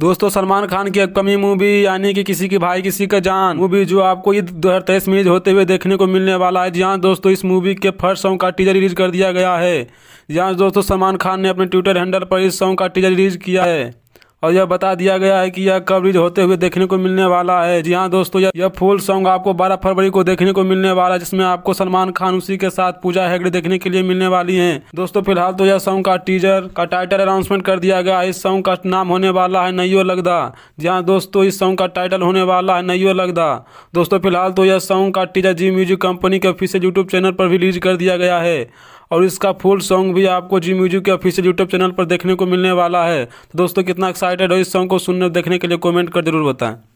दोस्तों सलमान खान की upcoming movie यानी कि किसी की भाई किसी का जान मूवी जो आपको ईद दो हज़ार तेईस में होते हुए देखने को मिलने वाला है जहाँ दोस्तों इस मूवी के फर्स्ट सॉन्ग का टीजर रिलीज कर दिया गया है जहाँ दोस्तों सलमान खान ने अपने ट्विटर हैंडल पर इस सॉन्ग का टीजर रिलीज किया है और यह बता दिया गया है कि यह कवरेज होते हुए देखने को मिलने वाला है जी हाँ दोस्तों यह, यह फुल सॉन्ग आपको 12 फरवरी को देखने को मिलने वाला है जिसमें आपको सलमान खान उसी के साथ पूजा हेगड़े देखने के लिए मिलने वाली है दोस्तों फिलहाल तो यह सॉन्ग का टीजर का टाइटल अनाउंसमेंट कर दिया गया इस सॉन्ग का नाम होने वाला है नैयो लगदा जी हाँ दोस्तों इस सॉन्ग का टाइटल होने वाला है नैयो लगदा दोस्तों फिलहाल तो यह सॉन्ग का टीजर जी म्यूजिक कंपनी के ऑफिशियल यूट्यूब चैनल पर रिलीज कर दिया गया है और इसका फुल सॉन्ग भी आपको जी म्यूजिक के ऑफिशियल यूट्यूब चैनल पर देखने को मिलने वाला है तो दोस्तों कितना एक्साइटेड हो इस सॉन्ग को सुनने देखने के लिए कॉमेंट कर जरूर बताएँ